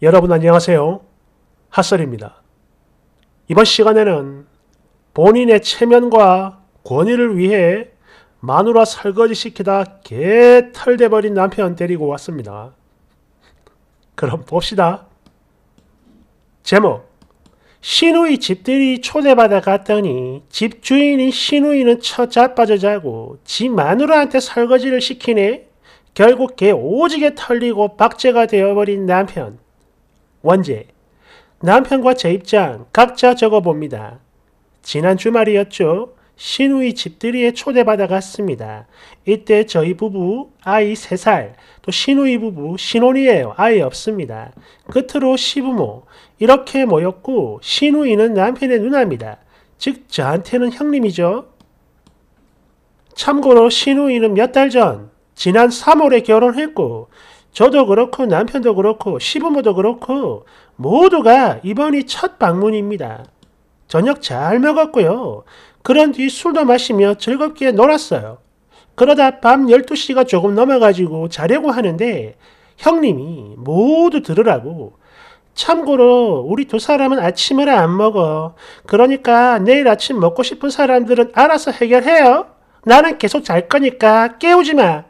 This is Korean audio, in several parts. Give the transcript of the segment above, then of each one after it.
여러분 안녕하세요. 핫설입니다. 이번 시간에는 본인의 체면과 권위를 위해 마누라 설거지시키다 개털돼버린 남편 데리고 왔습니다. 그럼 봅시다. 제목 신우이 집들이 초대받아 갔더니 집주인인 신우이는 처자 빠져자고 지 마누라한테 설거지를 시키네? 결국 개 오지게 털리고 박제가 되어버린 남편. 원제. 남편과 제 입장 각자 적어봅니다. 지난 주말이었죠. 신우의 집들이에 초대받아 갔습니다. 이때 저희 부부 아이 3살, 또 신우의 부부 신혼이에요. 아이 없습니다. 끝으로 시부모 이렇게 모였고 신우이는 남편의 누나입니다. 즉 저한테는 형님이죠. 참고로 신우이는 몇 달 전 지난 3월에 결혼했고 저도 그렇고 남편도 그렇고 시부모도 그렇고 모두가 이번이 첫 방문입니다. 저녁 잘 먹었고요. 그런 뒤 술도 마시며 즐겁게 놀았어요. 그러다 밤 12시가 조금 넘어가지고 자려고 하는데 형님이 모두 들으라고 참고로 우리 두 사람은 아침을 안 먹어. 그러니까 내일 아침 먹고 싶은 사람들은 알아서 해결해요. 나는 계속 잘 거니까 깨우지 마.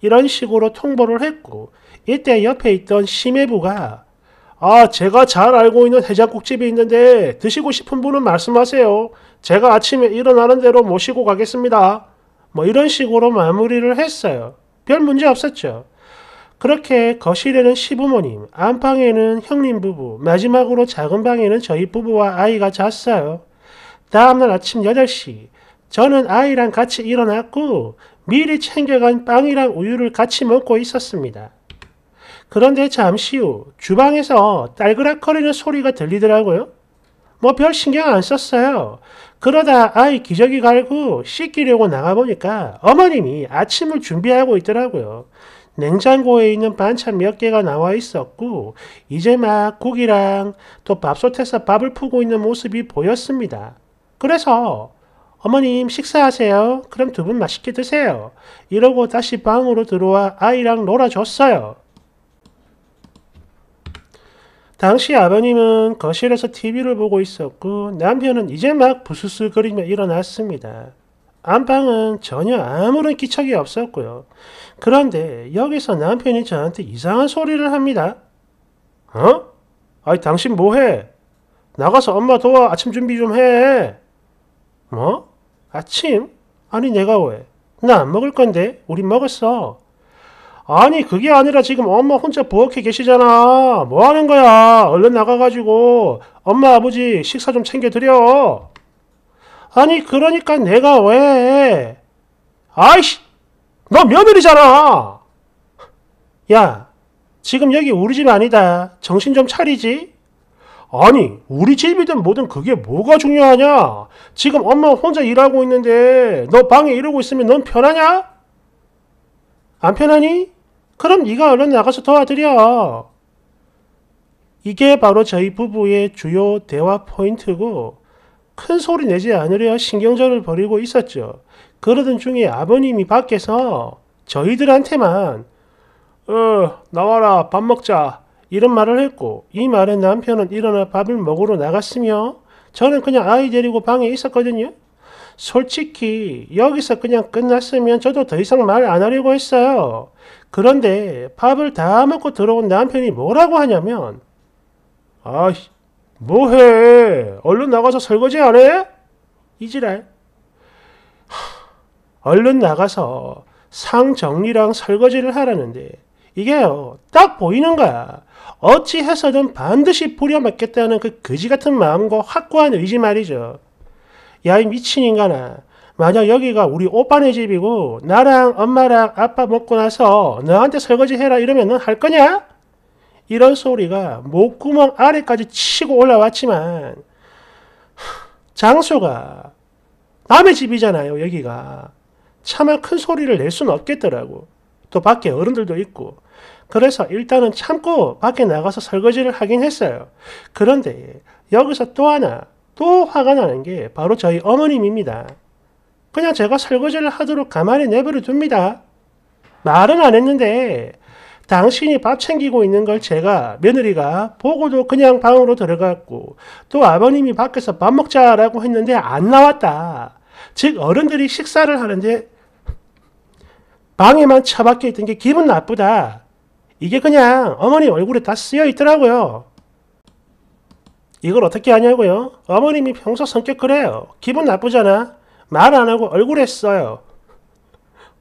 이런 식으로 통보를 했고 이때 옆에 있던 심해부가 아, 제가 잘 알고 있는 해장국집이 있는데 드시고 싶은 분은 말씀하세요. 제가 아침에 일어나는 대로 모시고 가겠습니다. 뭐 이런 식으로 마무리를 했어요. 별 문제 없었죠. 그렇게 거실에는 시부모님, 안방에는 형님 부부, 마지막으로 작은 방에는 저희 부부와 아이가 잤어요. 다음날 아침 8시, 저는 아이랑 같이 일어났고 미리 챙겨간 빵이랑 우유를 같이 먹고 있었습니다. 그런데 잠시후 주방에서 딸그락거리는 소리가 들리더라고요. 뭐 별 신경 안 썼어요. 그러다 아이 기저귀 갈고 씻기려고 나가보니까 어머님이 아침을 준비하고 있더라고요. 냉장고에 있는 반찬 몇 개가 나와 있었고 이제 막 국이랑 또 밥솥에서 밥을 푸고 있는 모습이 보였습니다. 그래서 어머님 식사하세요. 그럼 두 분 맛있게 드세요. 이러고 다시 방으로 들어와 아이랑 놀아줬어요. 당시 아버님은 거실에서 TV를 보고 있었고 남편은 이제 막 부스스거리며 일어났습니다. 안방은 전혀 아무런 기척이 없었고요. 그런데 여기서 남편이 저한테 이상한 소리를 합니다. 어? 아이 당신 뭐해? 나가서 엄마 도와 아침 준비 좀 해. 뭐? 아침? 아니 내가 왜? 나 안 먹을 건데 우린 먹었어. 아니 그게 아니라 지금 엄마 혼자 부엌에 계시잖아. 뭐 하는 거야. 얼른 나가가지고 엄마 아버지 식사 좀 챙겨드려. 아니 그러니까 내가 왜. 아이씨 너 며느리잖아. 야 지금 여기 우리 집 아니다. 정신 좀 차리지. 아니 우리 집이든 뭐든 그게 뭐가 중요하냐. 지금 엄마 혼자 일하고 있는데 너 방에 이러고 있으면 넌 편하냐? 안 편하니? 그럼 네가 얼른 나가서 도와드려. 이게 바로 저희 부부의 주요 대화 포인트고 큰 소리 내지 않으려 신경전을 벌이고 있었죠. 그러던 중에 아버님이 밖에서 저희들한테만 어 나와라 밥 먹자 이런 말을 했고 이 말에 남편은 일어나 밥을 먹으러 나갔으며 저는 그냥 아이 데리고 방에 있었거든요. 솔직히 여기서 그냥 끝났으면 저도 더 이상 말 안 하려고 했어요. 그런데 밥을 다 먹고 들어온 남편이 뭐라고 하냐면 아이 뭐해 얼른 나가서 설거지 안 해? 이지랄 얼른 나가서 상 정리랑 설거지를 하라는데 이게요 딱 보이는 거야 어찌해서든 반드시 부려먹겠다는 그 거지 같은 마음과 확고한 의지 말이죠 야 이 미친 인간아 만약 여기가 우리 오빠네 집이고 나랑 엄마랑 아빠 먹고 나서 너한테 설거지 해라 이러면 넌할 거냐? 이런 소리가 목구멍 아래까지 치고 올라왔지만 장소가 남의 집이잖아요 여기가 차마 큰 소리를 낼 수는 없겠더라고 또 밖에 어른들도 있고 그래서 일단은 참고 밖에 나가서 설거지를 하긴 했어요 그런데 여기서 또 하나 또 화가 나는 게 바로 저희 어머님입니다 그냥 제가 설거지를 하도록 가만히 내버려 둡니다. 말은 안 했는데 당신이 밥 챙기고 있는 걸 제가 며느리가 보고도 그냥 방으로 들어갔고 또 아버님이 밖에서 밥 먹자라고 했는데 안 나왔다. 즉 어른들이 식사를 하는데 방에만 처박혀 있던 게 기분 나쁘다. 이게 그냥 어머니 얼굴에 다 쓰여 있더라고요. 이걸 어떻게 하냐고요? 어머님이 평소 성격 그래요. 기분 나쁘잖아. 말안 하고 얼굴에 써요.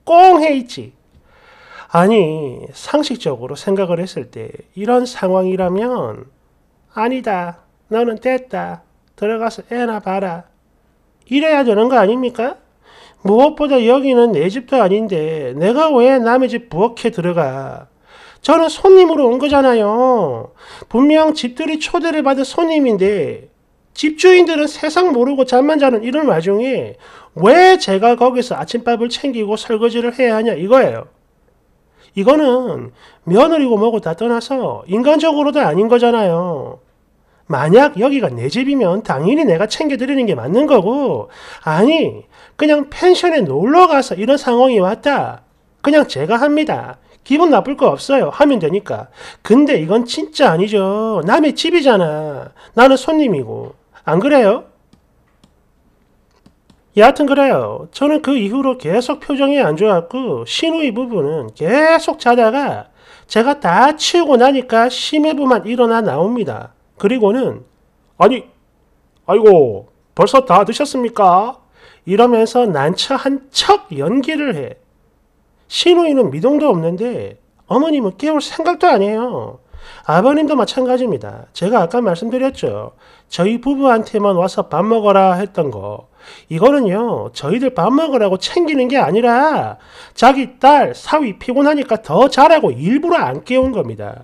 꽁해 있지. 아니, 상식적으로 생각을 했을 때 이런 상황이라면 아니다. 너는 됐다. 들어가서 애나 봐라. 이래야 되는 거 아닙니까? 무엇보다 여기는 내 집도 아닌데 내가 왜 남의 집 부엌에 들어가? 저는 손님으로 온 거잖아요. 분명 집들이 초대를 받은 손님인데 집주인들은 세상 모르고 잠만 자는 이런 와중에 왜 제가 거기서 아침밥을 챙기고 설거지를 해야 하냐 이거예요. 이거는 며느리고 뭐고 다 떠나서 인간적으로도 아닌 거잖아요. 만약 여기가 내 집이면 당연히 내가 챙겨드리는 게 맞는 거고, 아니, 그냥 펜션에 놀러 가서 이런 상황이 왔다. 그냥 제가 합니다. 기분 나쁠 거 없어요. 하면 되니까. 근데 이건 진짜 아니죠. 남의 집이잖아. 나는 손님이고. 안 그래요? 여하튼 그래요. 저는 그 이후로 계속 표정이 안 좋았고 신우이 부부는 계속 자다가 제가 다 치우고 나니까 심해부만 일어나 나옵니다. 그리고는 아니 아이고 벌써 다 드셨습니까? 이러면서 난처한 척 연기를 해. 신우이는 미동도 없는데 어머님은 깨울 생각도 아니요 아버님도 마찬가지입니다. 제가 아까 말씀드렸죠. 저희 부부한테만 와서 밥 먹어라 했던 거. 이거는요, 저희들 밥 먹으라고 챙기는 게 아니라 자기 딸 사위 피곤하니까 더 잘하고 일부러 안 깨운 겁니다.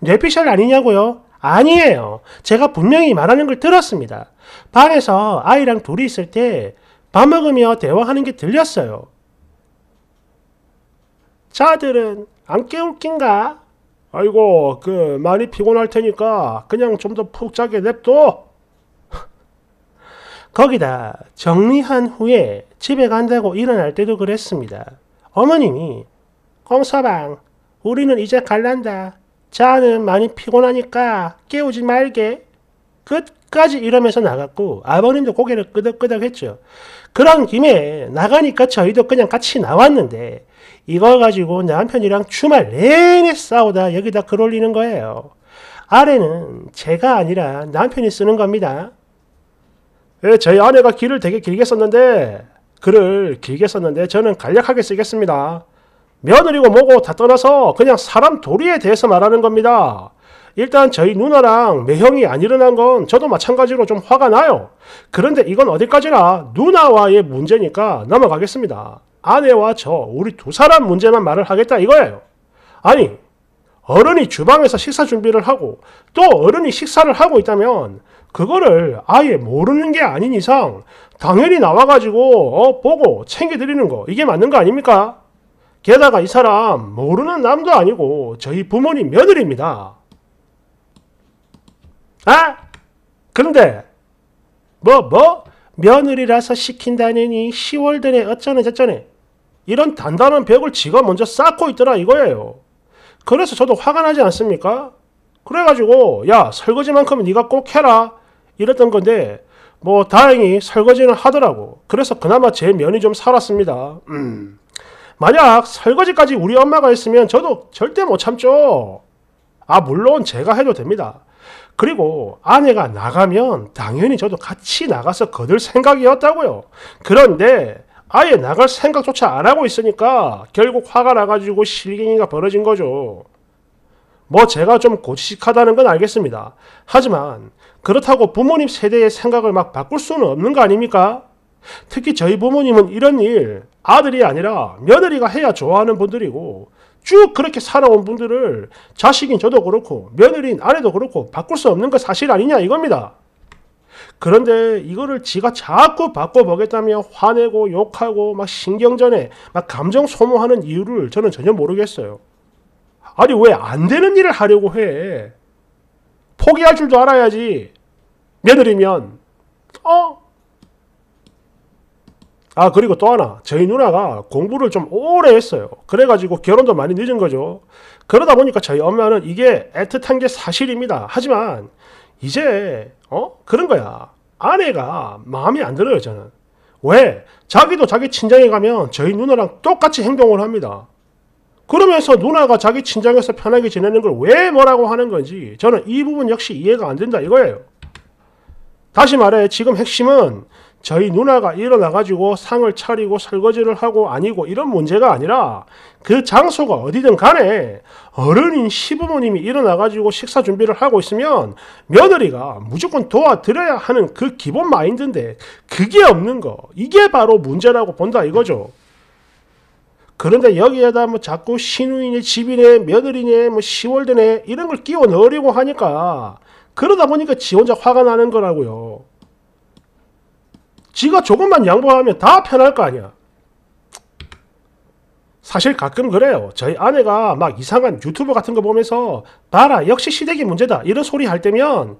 뇌피셜 아니냐고요? 아니에요. 제가 분명히 말하는 걸 들었습니다. 반에서 아이랑 둘이 있을 때 밥 먹으며 대화하는 게 들렸어요. 자들은 안 깨울 낀가? 아이고 그 많이 피곤할 테니까 그냥 좀 더 푹 자게 냅둬 거기다 정리한 후에 집에 간다고 일어날 때도 그랬습니다 어머님이 공서방 우리는 이제 갈란다 자는 많이 피곤하니까 깨우지 말게 끝까지 이러면서 나갔고 아버님도 고개를 끄덕끄덕 했죠 그런 김에 나가니까 저희도 그냥 같이 나왔는데 이걸 가지고 남편이랑 주말 내내 싸우다 여기다 글 올리는 거예요. 아래는 제가 아니라 남편이 쓰는 겁니다. 예, 저희 아내가 글을 되게 길게 썼는데 글을 길게 썼는데 저는 간략하게 쓰겠습니다. 며느리고 뭐고 다 떠나서 그냥 사람 도리에 대해서 말하는 겁니다. 일단 저희 누나랑 매형이 안 일어난 건 저도 마찬가지로 좀 화가 나요. 그런데 이건 어디까지나 누나와의 문제니까 넘어가겠습니다. 아내와 저 우리 두 사람 문제만 말을 하겠다 이거예요. 아니 어른이 주방에서 식사 준비를 하고 또 어른이 식사를 하고 있다면 그거를 아예 모르는 게 아닌 이상 당연히 나와가지고 어, 보고 챙겨드리는 거 이게 맞는 거 아닙니까? 게다가 이 사람 모르는 남도 아니고 저희 부모님 며느리입니다. 아? 그런데 뭐 뭐? 며느리라서 시킨다느니 10월 전에 어쩌네 저쩌네 이런 단단한 벽을 지가 먼저 쌓고 있더라 이거예요. 그래서 저도 화가 나지 않습니까? 그래가지고 야 설거지만큼은 네가 꼭 해라 이랬던 건데 뭐 다행히 설거지는 하더라고. 그래서 그나마 제 면이 좀 살았습니다. 음. 만약 설거지까지 우리 엄마가 했으면 저도 절대 못 참죠. 아 물론 제가 해도 됩니다. 그리고 아내가 나가면 당연히 저도 같이 나가서 거둘 생각이었다고요. 그런데 아예 나갈 생각조차 안 하고 있으니까 결국 화가 나가지고 실갱이가 벌어진 거죠. 뭐 제가 좀 고지식하다는 건 알겠습니다. 하지만 그렇다고 부모님 세대의 생각을 막 바꿀 수는 없는 거 아닙니까? 특히 저희 부모님은 이런 일 아들이 아니라 며느리가 해야 좋아하는 분들이고 쭉 그렇게 살아온 분들을 자식인 저도 그렇고 며느리인 아내도 그렇고 바꿀 수 없는 거 사실 아니냐 이겁니다. 그런데 이거를 지가 자꾸 바꿔보겠다며 화내고 욕하고 막 신경전에 막 감정 소모하는 이유를 저는 전혀 모르겠어요. 아니 왜 안 되는 일을 하려고 해? 포기할 줄도 알아야지. 며느리면 어? 아 그리고 또 하나 저희 누나가 공부를 좀 오래 했어요. 그래가지고 결혼도 많이 늦은 거죠. 그러다 보니까 저희 엄마는 이게 애틋한 게 사실입니다. 하지만 이제 어 그런 거야. 아내가 마음에 안 들어요 저는. 왜? 자기도 자기 친정에 가면 저희 누나랑 똑같이 행동을 합니다. 그러면서 누나가 자기 친정에서 편하게 지내는 걸 왜 뭐라고 하는 건지 저는 이 부분 역시 이해가 안 된다 이거예요. 다시 말해 지금 핵심은 저희 누나가 일어나가지고 상을 차리고 설거지를 하고 아니고 이런 문제가 아니라 그 장소가 어디든 간에 어른인 시부모님이 일어나가지고 식사 준비를 하고 있으면 며느리가 무조건 도와드려야 하는 그 기본 마인드인데 그게 없는 거 이게 바로 문제라고 본다 이거죠. 그런데 여기에다 뭐 자꾸 시누이네 집이네 며느리네 뭐 시월드네 이런 걸 끼워 넣으려고 하니까 그러다 보니까 지 혼자 화가 나는 거라고요. 지가 조금만 양보하면 다 편할 거 아니야. 사실 가끔 그래요. 저희 아내가 막 이상한 유튜브 같은 거 보면서 봐라 역시 시댁이 문제다 이런 소리 할 때면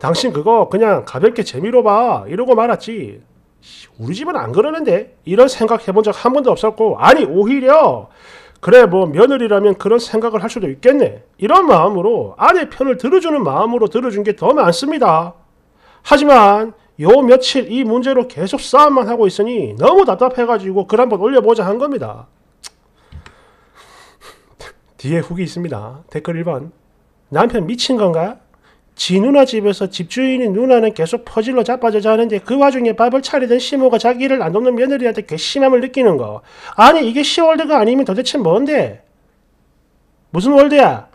당신 그거 그냥 가볍게 재미로 봐 이러고 말았지. 우리 집은 안 그러는데 이런 생각 해본 적 한 번도 없었고 아니 오히려 그래 뭐 며느리라면 그런 생각을 할 수도 있겠네 이런 마음으로 아내 편을 들어주는 마음으로 들어준 게 더 많습니다. 하지만 요 며칠 이 문제로 계속 싸움만 하고 있으니 너무 답답해가지고 글 한번 올려보자 한 겁니다. 뒤에 후기 있습니다. 댓글 1번 남편 미친 건가? 지 누나 집에서 집주인인 누나는 계속 퍼질러 자빠져 자는데 그 와중에 밥을 차리던 시모가 자기를 안 돕는 며느리한테 괘씸함을 느끼는 거. 아니 이게 시월드가 아니면 도대체 뭔데? 무슨 월드야?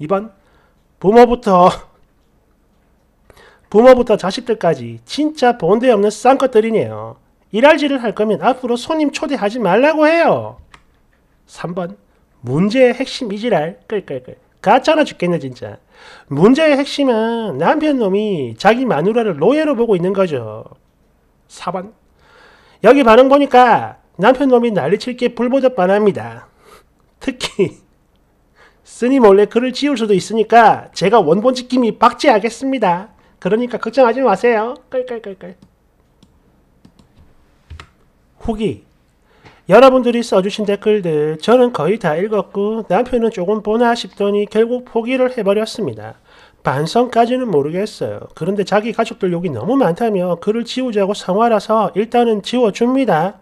2번 부모부터 부모부터 자식들까지 진짜 본대 없는 쌍꺼들이네요. 일할지를 할 거면 앞으로 손님 초대하지 말라고 해요. 3번 문제의 핵심 이지랄 끌끌끌 가짜나 죽겠네 진짜. 문제의 핵심은 남편 놈이 자기 마누라를 노예로 보고 있는 거죠. 4번 여기 반응 보니까 남편 놈이 난리칠 게 불보듯 뻔합니다. 특히 스님 원래 글을 지울 수도 있으니까 제가 원본 지킴이 박제하겠습니다. 그러니까 걱정하지 마세요. 끌끌끌끌. 후기 여러분들이 써주신 댓글들 저는 거의 다 읽었고 남편은 조금 보나 싶더니 결국 포기를 해버렸습니다. 반성까지는 모르겠어요. 그런데 자기 가족들 욕이 너무 많다며 글을 지우자고 성화라서 일단은 지워줍니다.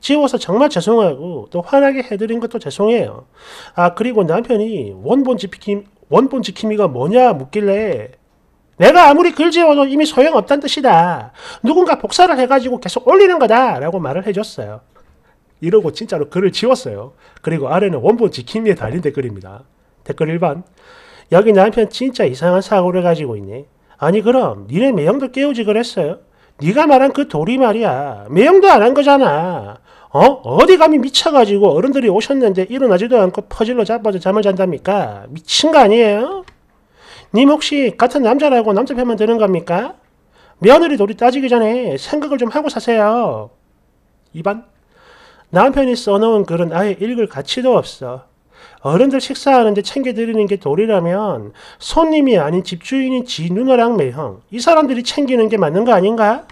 지워서 정말 죄송하고 또 화나게 해드린 것도 죄송해요. 아 그리고 남편이 원본 지킴 원본 지킴이가 뭐냐 묻길래 내가 아무리 글지어도 이미 소용없다는 뜻이다. 누군가 복사를 해가지고 계속 올리는 거다. 라고 말을 해줬어요. 이러고 진짜로 글을 지웠어요. 그리고 아래는 원본 지킴이에 달린 댓글입니다. 댓글 1번. 여기 남편 진짜 이상한 사고를 가지고 있네. 아니 그럼 니네 매형도 깨우지 그랬어요? 네가 말한 그 돌이 말이야. 매형도 안 한 거잖아. 어? 어디 감히 미쳐가지고 어른들이 오셨는데 일어나지도 않고 퍼질러 자빠져 잠을 잔답니까? 미친 거 아니에요? 님 혹시 같은 남자라고 남자 편만 드는 겁니까? 며느리 도리 따지기 전에 생각을 좀 하고 사세요. 2번 남편이 써놓은 글은 아예 읽을 가치도 없어. 어른들 식사하는데 챙겨드리는 게 도리라면 손님이 아닌 집주인인 지 누나랑 매형 이 사람들이 챙기는 게 맞는 거 아닌가?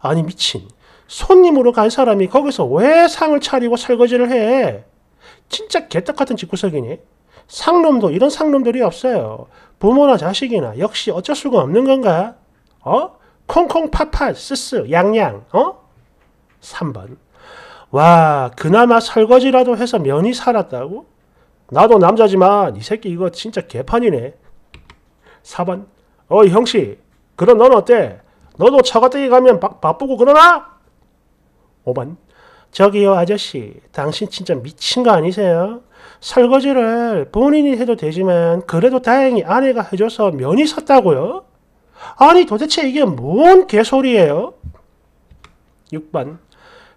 아니 미친 손님으로 간 사람이 거기서 왜 상을 차리고 설거지를 해? 진짜 개떡 같은 집구석이니? 상놈도 이런 상놈들이 없어요. 부모나 자식이나 역시 어쩔 수가 없는 건가? 어? 콩콩 파파 쓰쓰 양양 어? 3번 와 그나마 설거지라도 해서 면이 살았다고? 나도 남자지만 이 새끼 이거 진짜 개판이네 4번 어이 형씨 그럼 넌 어때? 너도 처가댁에 가면 바, 바쁘고 그러나? 5번 저기요 아저씨 당신 진짜 미친 거 아니세요? 설거지를 본인이 해도 되지만 그래도 다행히 아내가 해줘서 면이 섰다고요? 아니 도대체 이게 뭔 개소리예요? 6번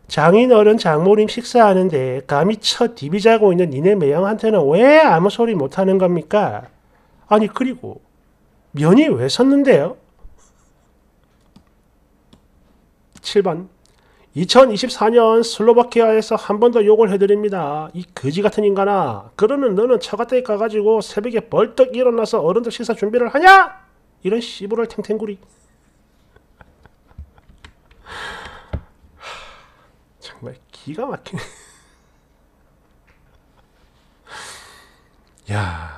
장인어른 장모님 식사하는데 감히 첫 디비 자고 있는 니네 매형한테는 왜 아무 소리 못하는 겁니까? 아니 그리고 면이 왜 섰는데요? 7번 2024년 슬로바키아에서 한 번 더 욕을 해드립니다. 이 거지 같은 인간아. 그러면 너는 처가댁에 가가지고 새벽에 벌떡 일어나서 어른들 식사 준비를 하냐? 이런 씨부랄 탱탱구리. 정말 기가 막히네. 야.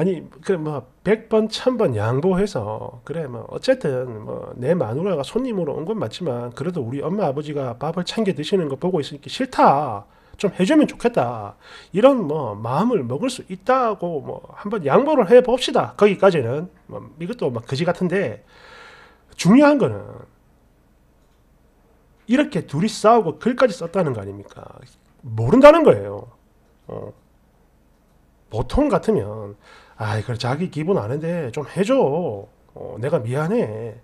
아니 그뭐 100번 1000번 양보해서 그래 뭐 어쨌든 뭐내 마누라가 손님으로 온 건 맞지만 그래도 우리 엄마 아버지가 밥을 챙겨 드시는 거 보고 있으니까 싫다 좀 해주면 좋겠다 이런 뭐 마음을 먹을 수 있다고 뭐 한번 양보를 해 봅시다 거기까지는 뭐 이것도 막 거지 같은데 중요한 거는 이렇게 둘이 싸우고 글까지 썼다는 거 아닙니까 모른다는 거예요 어. 보통 같으면 아 이걸 자기 기분 아는데 좀 해줘 어, 내가 미안해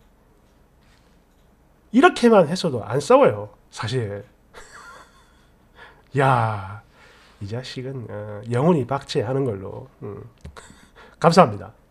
이렇게만 했어도 안 싸워요 사실 야이 자식은 어, 영혼이 박제하는 걸로 음. 감사합니다